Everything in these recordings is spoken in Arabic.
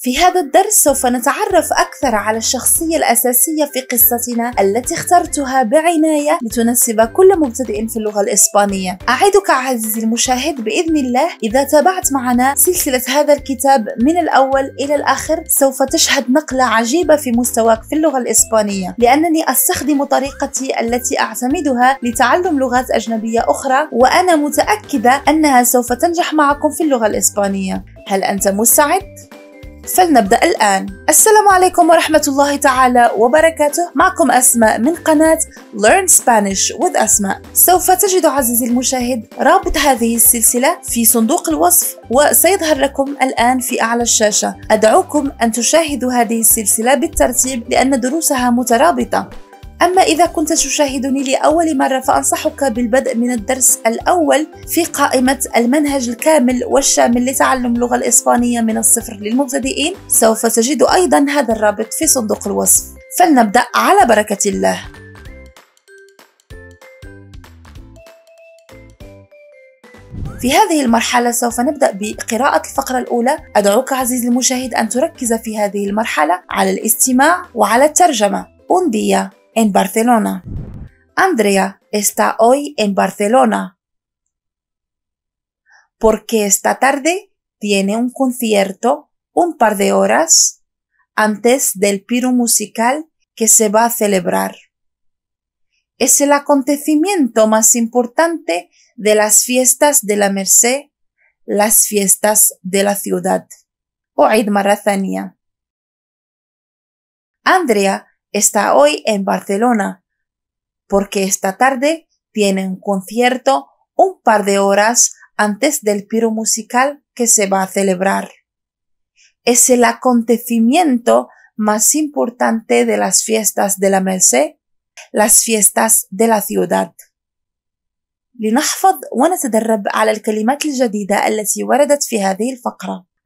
في هذا الدرس سوف نتعرف أكثر على الشخصية الأساسية في قصتنا التي اخترتها بعناية لتناسب كل مبتدئ في اللغة الإسبانية أعدك عزيزي المشاهد بإذن الله إذا تابعت معنا سلسلة هذا الكتاب من الأول إلى الآخر سوف تشهد نقلة عجيبة في مستواك في اللغة الإسبانية لأنني أستخدم طريقتي التي أعتمدها لتعلم لغات أجنبية أخرى وأنا متأكدة أنها سوف تنجح معكم في اللغة الإسبانية هل أنت مستعد؟ فلنبدأ الآن السلام عليكم ورحمة الله تعالى وبركاته معكم أسماء من قناة Learn Spanish with أسماء سوف تجد عزيزي المشاهد رابط هذه السلسلة في صندوق الوصف وسيظهر لكم الآن في أعلى الشاشة أدعوكم أن تشاهدوا هذه السلسلة بالترتيب لأن دروسها مترابطة أما إذا كنت تشاهدني لأول مرة فأنصحك بالبدء من الدرس الأول في قائمة المنهج الكامل والشامل لتعلم اللغة الإسبانية من الصفر للمبتدئين سوف تجد أيضا هذا الرابط في صندوق الوصف فلنبدأ على بركة الله في هذه المرحلة سوف نبدأ بقراءة الفقرة الأولى أدعوك عزيزي المشاهد أن تركز في هذه المرحلة على الاستماع وعلى الترجمة أندية en Barcelona. Andrea está hoy en Barcelona porque esta tarde tiene un concierto un par de horas antes del piro musical que se va a celebrar. Es el acontecimiento más importante de las fiestas de la Merced, las fiestas de la ciudad. O Andrea está hoy en Barcelona, porque esta tarde tiene un concierto un par de horas antes del piro musical que se va a celebrar. Es el acontecimiento más importante de las fiestas de la Merced, las fiestas de la ciudad.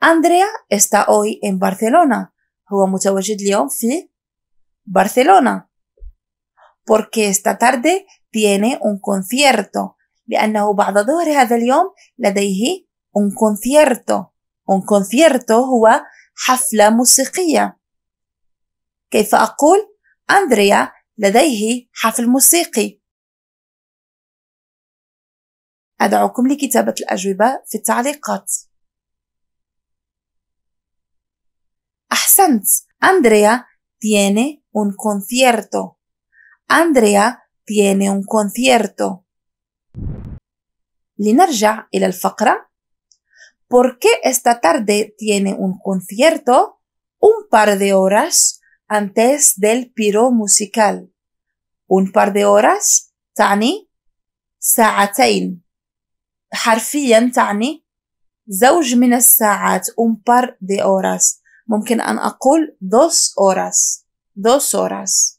Andrea está hoy en Barcelona. هو برشلونة porque esta tarde tiene un concierto لأنه بعد ظهر هذا اليوم لديه un concierto un concierto هو حفلة موسيقية كيف أقول أندريا لديه حفل موسيقي أدعوكم لكتابة الأجوبة في التعليقات أحسنت أندريا tiene un concierto. Andrea tiene un concierto. لنرجع el الفقرة ¿Por qué esta tarde tiene un concierto un par de horas antes del piro musical? Un par de horas ¿Tani? ساعتين حرفيا تعني زوج من الساعات un par de horas ممكن أن أقول dos horas dos horas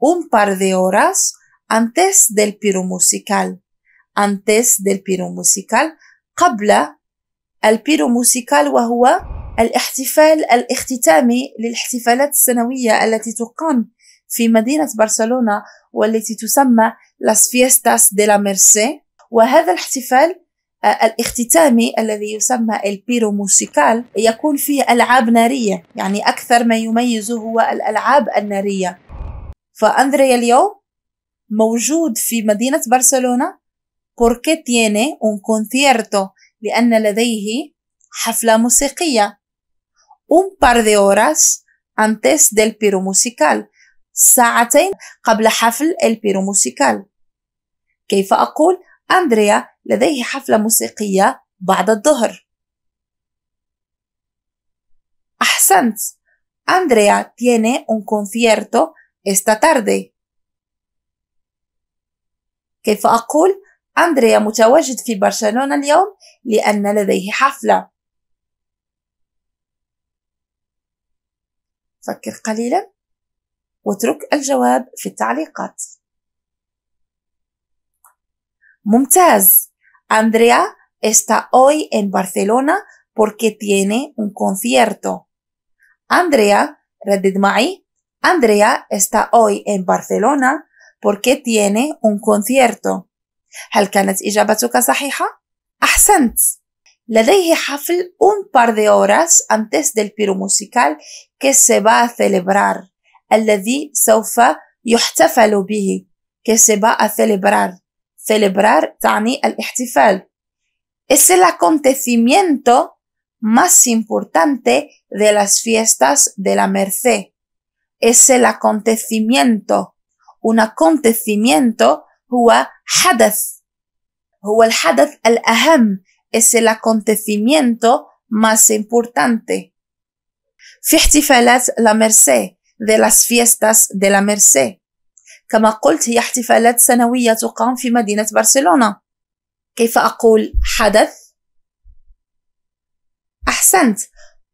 un par de horas antes del piro musical antes del piro musical قبل البيرو موسيكال وهو الاحتفال الاختتامي للاحتفالات السنوية التي تقام في مدينة برشلونة والتي تسمى Las Fiestas de la Merced وهذا الاحتفال آه، الاختتامي الذي يسمى البيرو موسيكال يكون فيه ألعاب نارية يعني أكثر ما يميزه هو الألعاب النارية فأندريا اليوم موجود في مدينة برشلونة porque tiene un concierto لأن لديه حفلة موسيقية un par de horas antes del piro musical ساعتين قبل حفل البيرو موسيكال كيف أقول أندريا لديه حفلة موسيقية بعد الظهر أحسنت أندريا tiene un concierto esta tarde. كيف أقول أندريا متواجد في برشلونة اليوم لأن لديه حفلة. فكر قليلا واترك الجواب في التعليقات. Mumtaz, Andrea está hoy en Barcelona porque tiene un concierto. Andrea, redidmai, Andrea está hoy en Barcelona porque tiene un concierto. هل كانت إجابتك صحيحة؟ أحسنت. لديه حفل un par de horas antes del piro musical que se va a celebrar الذي سوف يحتفل به que se va a celebrar celebrar Tani el الاحتفال. Es el acontecimiento más importante de las fiestas de la Merced. Es el acontecimiento. Un acontecimiento o el hadith el ahem Es el acontecimiento más importante. في la Merced de las fiestas de la Merced. كما قلت هي احتفالات سنوية تقام في مدينة برشلونة كيف أقول حدث؟ أحسنت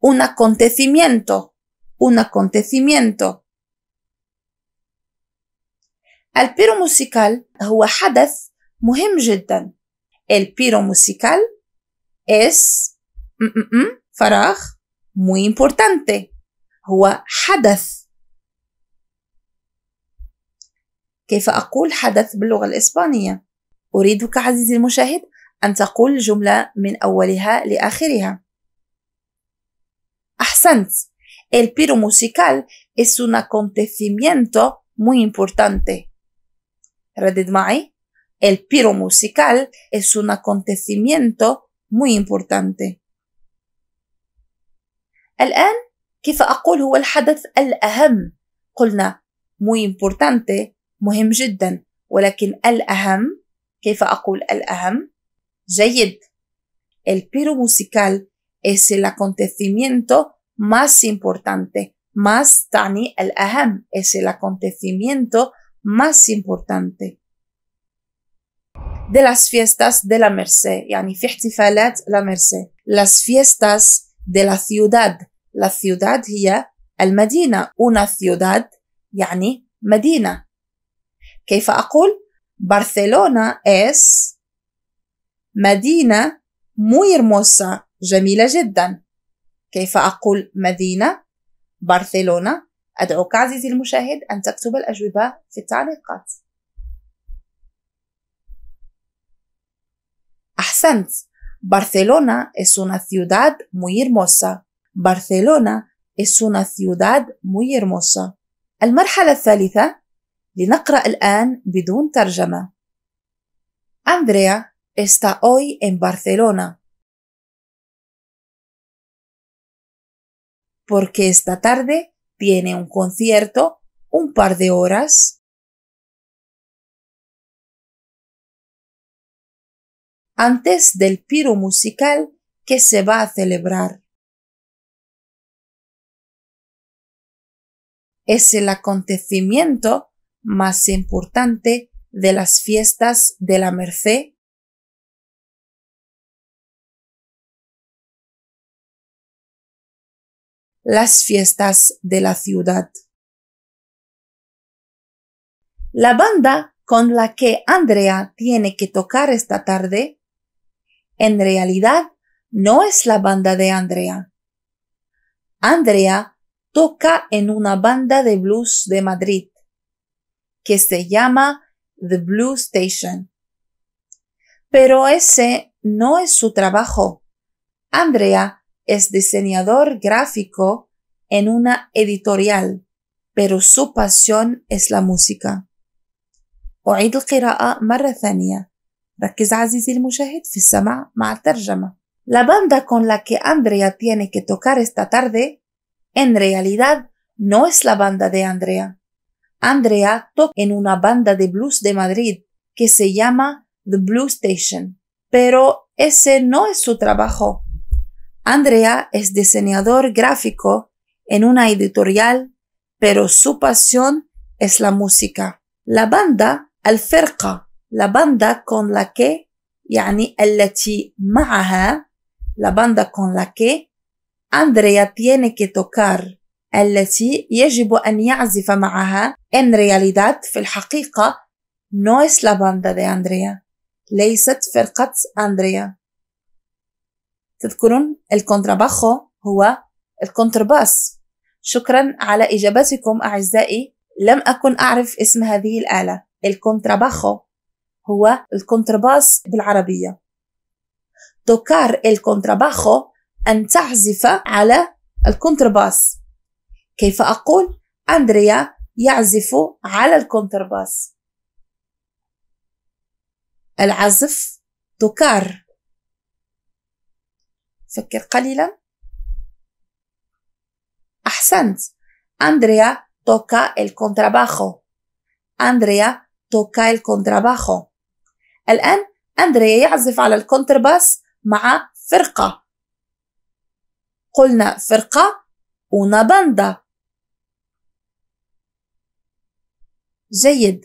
un acontecimiento un acontecimiento El piro musical هو حدث مهم جدا El piro musical es فراغ muy importante هو حدث كيف أقول حدث باللغة الإسبانية؟ أريدك عزيزي المشاهد أن تقول الجملة من أولها لآخرها. أحسنت. El piro musical es un acontecimiento muy importante. ردد معي. El piro musical es un acontecimiento muy importante. الآن كيف أقول هو الحدث الأهم؟ قلنا muy importante مهم جدا ولكن الأهم كيف أقول El piro musical es el acontecimiento más importante. Más tani El aham es el acontecimiento más importante. De las fiestas de la Merced, la Merced. Las fiestas de la ciudad. La ciudad el Medina. Una ciudad, yani Medina. كيف أقول؟ برشلونة إس مدينة muy hermosa جميلة جدا كيف أقول مدينة برشلونة أدعوك عزيزي المشاهد أن تكتب الأجوبة في التعليقات أحسنت برشلونة es una ciudad muy hermosa. إس es una ciudad muy hermosa. المرحلة الثالثة لنقرأ الآن tarjama. Andrea está hoy en Barcelona. Porque esta tarde tiene un concierto un par de horas. antes del piro musical que se va a celebrar. Es el acontecimiento más importante de las fiestas de la Merced las fiestas de la ciudad. La banda con la que Andrea tiene que tocar esta tarde, en realidad no es la banda de Andrea. Andrea toca en una banda de blues de Madrid que se llama The Blue Station. Pero ese no es su trabajo. Andrea es diseñador gráfico en una editorial, pero su pasión es la música. La banda con la que Andrea tiene que tocar esta tarde, en realidad, no es la banda de Andrea. Andrea toca en una banda de blues de Madrid que se llama The Blue Station, pero ese no es su trabajo. Andrea es diseñador gráfico en una editorial, pero su pasión es la música. La banda Alferca, la banda con la que, yani التي معها, la banda con la que Andrea tiene que tocar التي يجب أن يعزف معها إن رياليداد في الحقيقة نويس لاباندا دي أندريا ليست فرقة أندريا تذكرون الكونترباخو هو الكونترباس شكرا على إجابتكم أعزائي لم أكن أعرف اسم هذه الآلة الكونترباخو هو الكونترباس بالعربية توكار الكونترباخو أن تعزف على الكونترباس كيف أقول أندريا يعزف على الكونترباس العزف توكار فكر قليلا أحسنت أندريا توكا الكونتراباخو أندريا توكا الكونتراباخو الآن أندريا يعزف على الكونترباس مع فرقة قلنا فرقة una banda جيد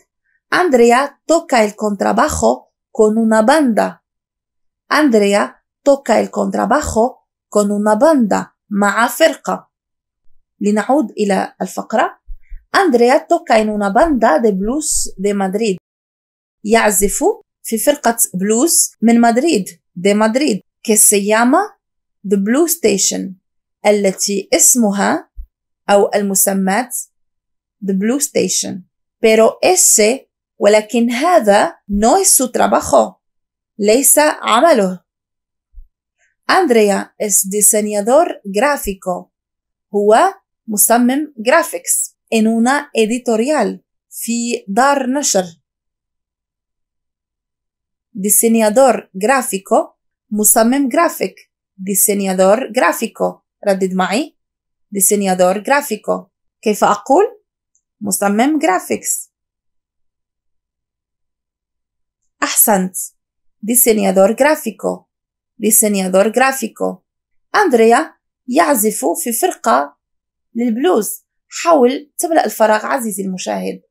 أندريا توكا الكونتراباخو con una banda أندريا توكا الكونتراباخو con una banda مع فرقة لنعود إلى الفقرة أندريا توكا in una banda de blues de Madrid يعزف في فرقة بلوز من مدريد de Madrid que se llama The Blue Station التي اسمها أو المسمات The Blue Station pero ese o que هذا no es su trabajo. Leisa Amalo Andrea es diseñador gráfico. Hua musamem graphics en una editorial Fi dar Diseñador gráfico Musamem graphic diseñador gráfico Radid ma'i. diseñador gráfico كيف أقول؟ مصمم جرافيكس أحسنت ديسينيادور جرافيكو ديسينيادور جرافيكو أندريا يعزف في فرقة للبلوز حاول تملأ الفراغ عزيزي المشاهد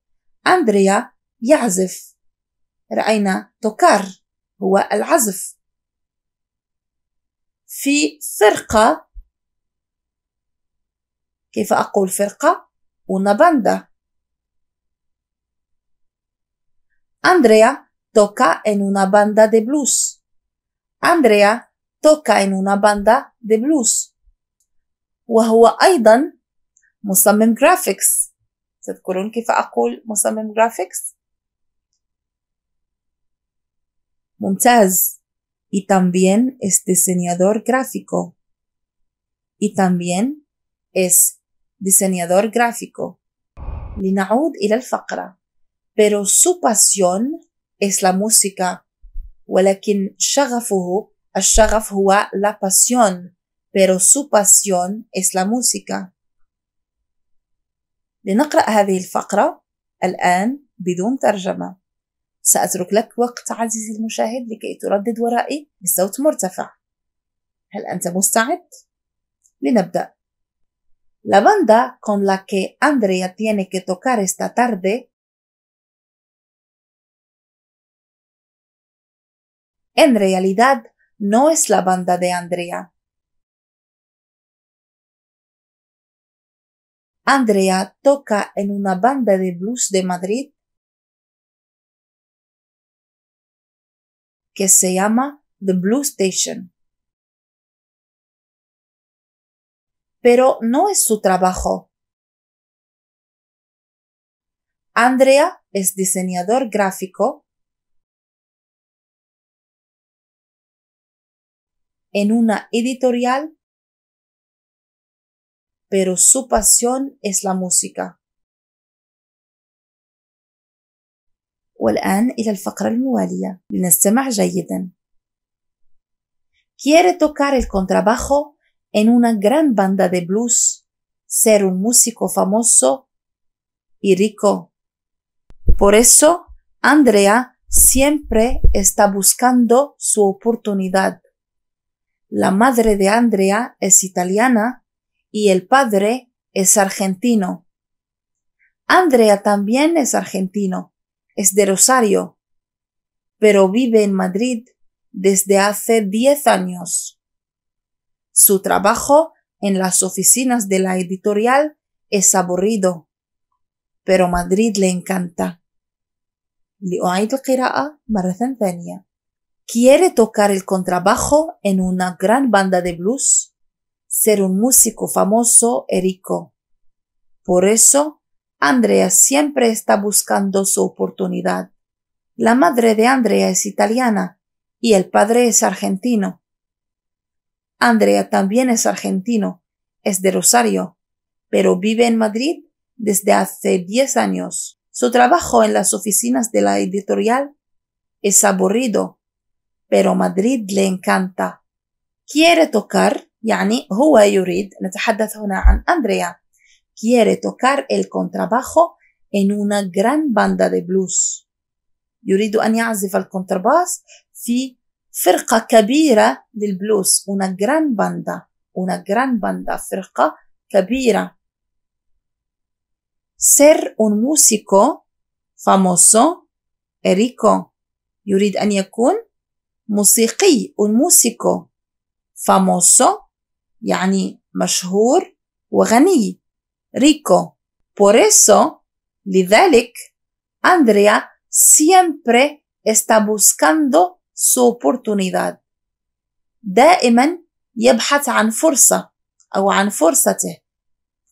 أندريا يعزف رأينا توكار هو العزف في فرقة كيف أقول فرقة؟ una banda Andrea toca en una banda de blues. Andrea toca en una banda de blues. وهو أيضا مصمم جرافيكس تذكرون كيف أقول مصمم جرافيكس؟ ممتاز y también es diseñador gráfico y también es diseñador gráfico لنعود إلى الفقرة pero su pasión es la música ولكن شغفه الشغف هو la pasión pero su pasión es la música لنقرأ هذه الفقرة الآن بدون ترجمة سأترك لك وقت عزيزي المشاهد لكي تردد ورائي بصوت مرتفع هل أنت مستعد؟ لنبدأ La banda con la que Andrea tiene que tocar esta tarde en realidad no es la banda de Andrea. Andrea toca en una banda de blues de Madrid que se llama The Blue Station. Pero no es su trabajo. Andrea es diseñador gráfico en una editorial, pero su pasión es la música. Quiere tocar el contrabajo en una gran banda de blues, ser un músico famoso y rico. Por eso, Andrea siempre está buscando su oportunidad. La madre de Andrea es italiana y el padre es argentino. Andrea también es argentino, es de Rosario, pero vive en Madrid desde hace 10 años. Su trabajo en las oficinas de la editorial es aburrido, pero Madrid le encanta quiere tocar el contrabajo en una gran banda de blues, ser un músico famoso Erico. Por eso, Andrea siempre está buscando su oportunidad. La madre de Andrea es italiana y el padre es argentino. Andrea también es argentino, es de Rosario, pero vive en Madrid desde hace 10 años. Su trabajo en las oficinas de la editorial es aburrido pero Madrid le encanta. quiere tocar Yani, هو Andrea, quiere tocar el contrabajo en una gran banda de blues يريد أن يعزف الكونترباس في una gran banda una gran banda فرقة kabira. ser un músico famoso rico يريد أن موسيقي un músico famoso يعني مشهور وغني ريكو por eso لذلك Andrea siempre está buscando su oportunidad دائما يبحث عن فرصة أو عن فرصته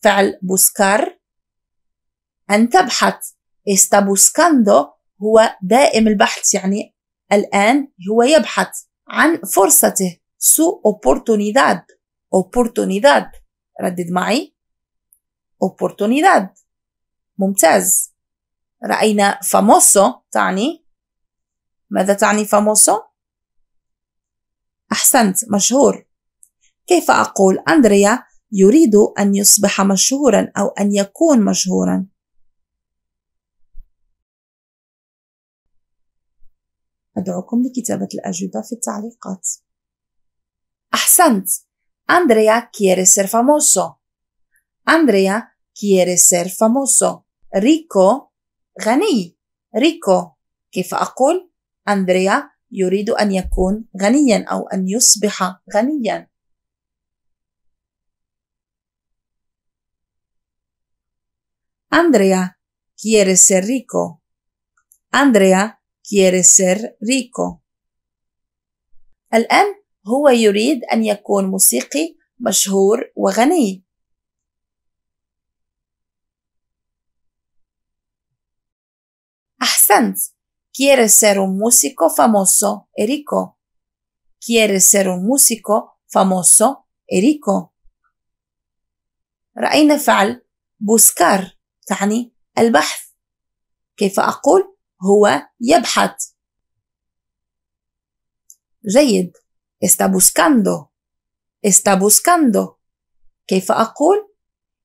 فعل buscar أن تبحث está buscando هو دائم البحث يعني الآن هو يبحث عن فرصته سو oportunidad oportunidad ردد معي oportunidad ممتاز رأينا famoso تعني ماذا تعني famoso؟ أحسنت مشهور كيف أقول أندريا يريد أن يصبح مشهورا أو أن يكون مشهورا أدعوكم لكتابة الأجوبة في التعليقات أحسنت أندريا quiere ser famoso أندريا quiere ser famoso ريكو غني ريكو كيف أقول أندريا يريد أن يكون غنيا أو أن يصبح غنيا أندريا quiere ser rico. أندريا quiere ser rico. الآن هو يريد أن يكون موسيقي مشهور وغني. أحسنت. Quiere ser un músico famoso y rico. Quiere ser un músico famoso y rico. رأينا فعل buscar تعني البحث. كيف أقول هو يبحث جيد está buscando está buscando كيف أقول؟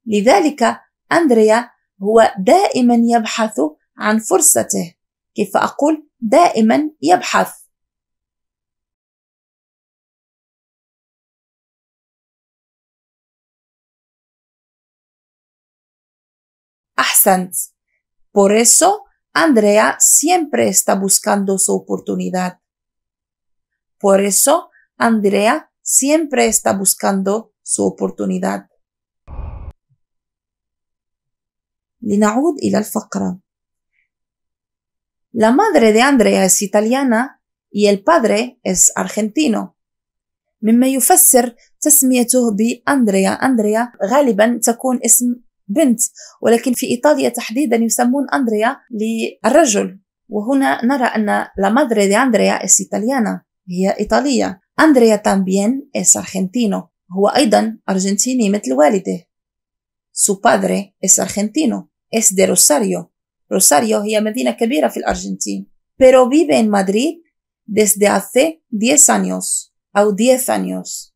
لذلك أندريا هو دائما يبحث عن فرصته كيف أقول دائما يبحث أحسنت por eso Andrea siempre está buscando su oportunidad. Por eso, Andrea siempre está buscando su oportunidad. لنعود La madre de Andrea es italiana y el padre es argentino. مما يفسر تسميته Andrea Andrea. غالبا تكون اسم بنت ولكن في إيطاليا تحديدا يسمون أندريا للرجل وهنا نرى أن la madre de Andrea اس italiana هي إيطالية أندريا تامبيان اس argentino هو أيضا أرجنتيني مثل والده su padre es argentino es de Rosario Rosario هي مدينة كبيرة في الأرجنتين pero vive en Madrid desde hace 10 años أو 10 años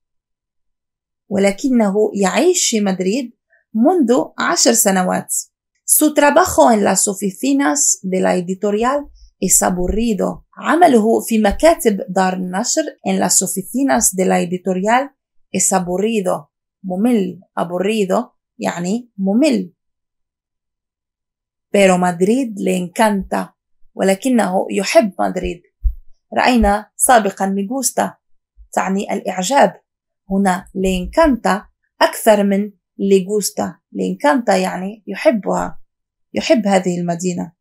ولكنه يعيش في مدريد منذ عشر سنوات. Su trabajo en las oficinas de la editorial es aburrido. عمله في مكاتب دار النشر en las oficinas de la editorial es aburrido. ممل aburrido يعني ممل. Pero Madrid le encanta ولكنه يحب مدريد. رأينا سابقا me gusta تعني الإعجاب. هنا le encanta أكثر من ليجوستا لإنكانتا يعني يحبها يحب هذه المدينة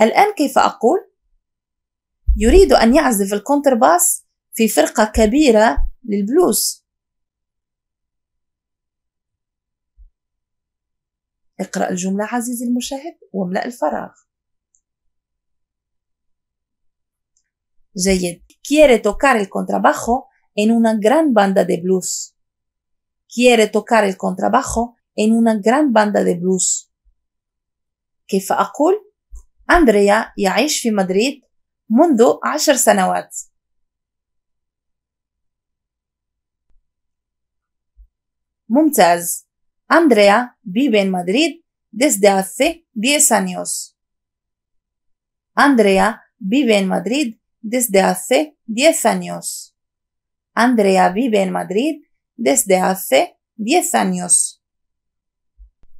الآن كيف أقول؟ يريد أن يعزف الكونترباس في فرقة كبيرة للبلوز اقرأ الجملة عزيزي المشاهد واملأ الفراغ جيد quiere tocar el contrabajo en una gran banda de blues quiere tocar el contrabajo en una gran banda de blues. Andrea أقول؟ andrea y madrid Madrid, mundo, 10 ممتاز. Andrea vive en Madrid desde hace 10 años. Andrea vive en Madrid desde hace 10 años. Andrea vive en Madrid desde hace 10 años.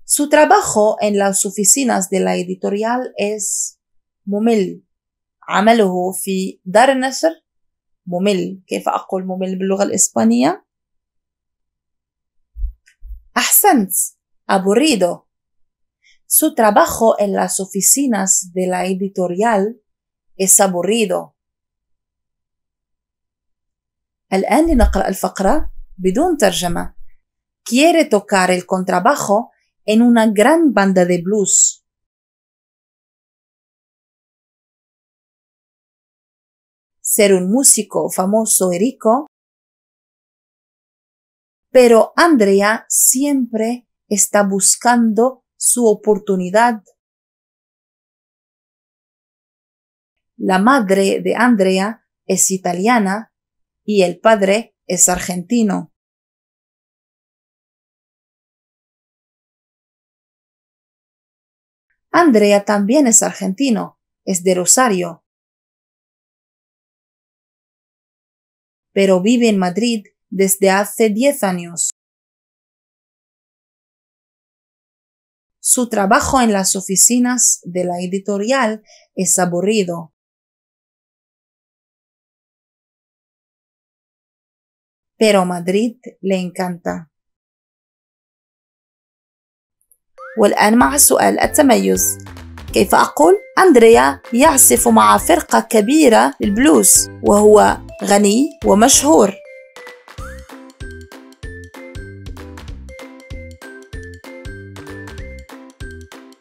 Su trabajo en las oficinas de la editorial es ممل عمله في دار النشر ممل كيف أقول ممل باللغة الإسبانية؟ أحسنت aburrido Su trabajo en las oficinas de la editorial es aburrido. الآن لنقرأ الفقرة بدون quiere tocar el contrabajo en una gran banda de blues. Ser un músico famoso y rico, pero Andrea siempre está buscando su oportunidad. La madre de Andrea es italiana y el padre es argentino. Andrea también es argentino, es de Rosario, pero vive en Madrid desde hace 10 años. Su trabajo en las oficinas de la editorial es aburrido. pero مدريد le encanta والآن مع سؤال التميز كيف أقول؟ أندريا يعزف مع فرقة كبيرة للبلوز وهو غني ومشهور